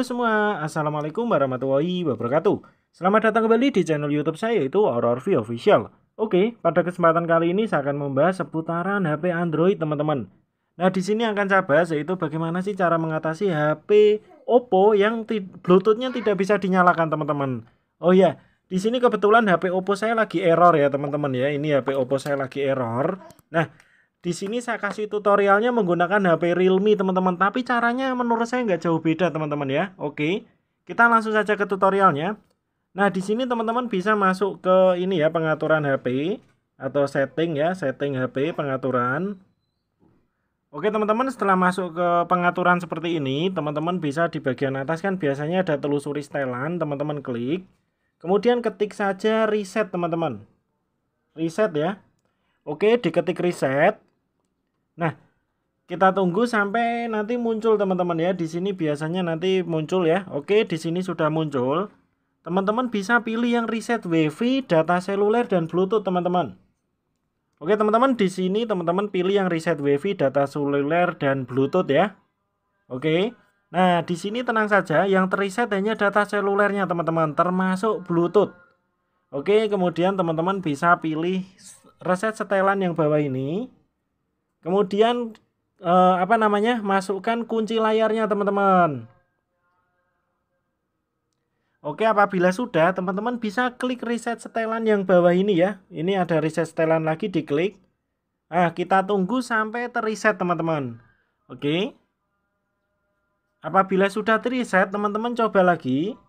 Halo semua, Assalamualaikum warahmatullahi wabarakatuh Selamat datang kembali di channel youtube saya yaitu Horror View Official Oke, pada kesempatan kali ini saya akan membahas seputaran HP Android teman-teman Nah di sini akan saya bahas yaitu bagaimana sih cara mengatasi HP Oppo yang Bluetoothnya tidak bisa dinyalakan teman-teman Oh iya, di sini kebetulan HP Oppo saya lagi error ya teman-teman ya Ini HP Oppo saya lagi error Nah di sini saya kasih tutorialnya menggunakan HP Realme teman-teman, tapi caranya menurut saya nggak jauh beda teman-teman ya. Oke, kita langsung saja ke tutorialnya. Nah di sini teman-teman bisa masuk ke ini ya pengaturan HP atau setting ya, setting HP pengaturan. Oke teman-teman setelah masuk ke pengaturan seperti ini, teman-teman bisa di bagian atas kan biasanya ada telusuri setelan, teman-teman klik. Kemudian ketik saja reset teman-teman. Reset ya. Oke, diketik reset. Nah, kita tunggu sampai nanti muncul teman-teman ya. Di sini biasanya nanti muncul ya. Oke, di sini sudah muncul. Teman-teman bisa pilih yang reset WiFi, data seluler dan Bluetooth, teman-teman. Oke, teman-teman, di sini teman-teman pilih yang reset WiFi, data seluler dan Bluetooth ya. Oke. Nah, di sini tenang saja, yang terreset hanya data selulernya, teman-teman, termasuk Bluetooth. Oke, kemudian teman-teman bisa pilih reset setelan yang bawah ini. Kemudian eh, apa namanya? Masukkan kunci layarnya, teman-teman. Oke, apabila sudah, teman-teman bisa klik reset setelan yang bawah ini ya. Ini ada reset setelan lagi diklik. Nah, kita tunggu sampai terreset, teman-teman. Oke. Apabila sudah terreset, teman-teman coba lagi.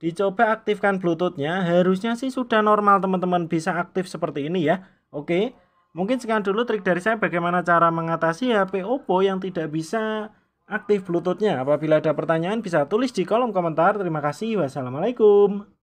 Dicoba aktifkan Bluetoothnya. Harusnya sih sudah normal, teman-teman. Bisa aktif seperti ini ya. Oke. Mungkin sekian dulu trik dari saya bagaimana cara mengatasi HP Oppo yang tidak bisa aktif Bluetooth-nya. Apabila ada pertanyaan bisa tulis di kolom komentar. Terima kasih. Wassalamualaikum.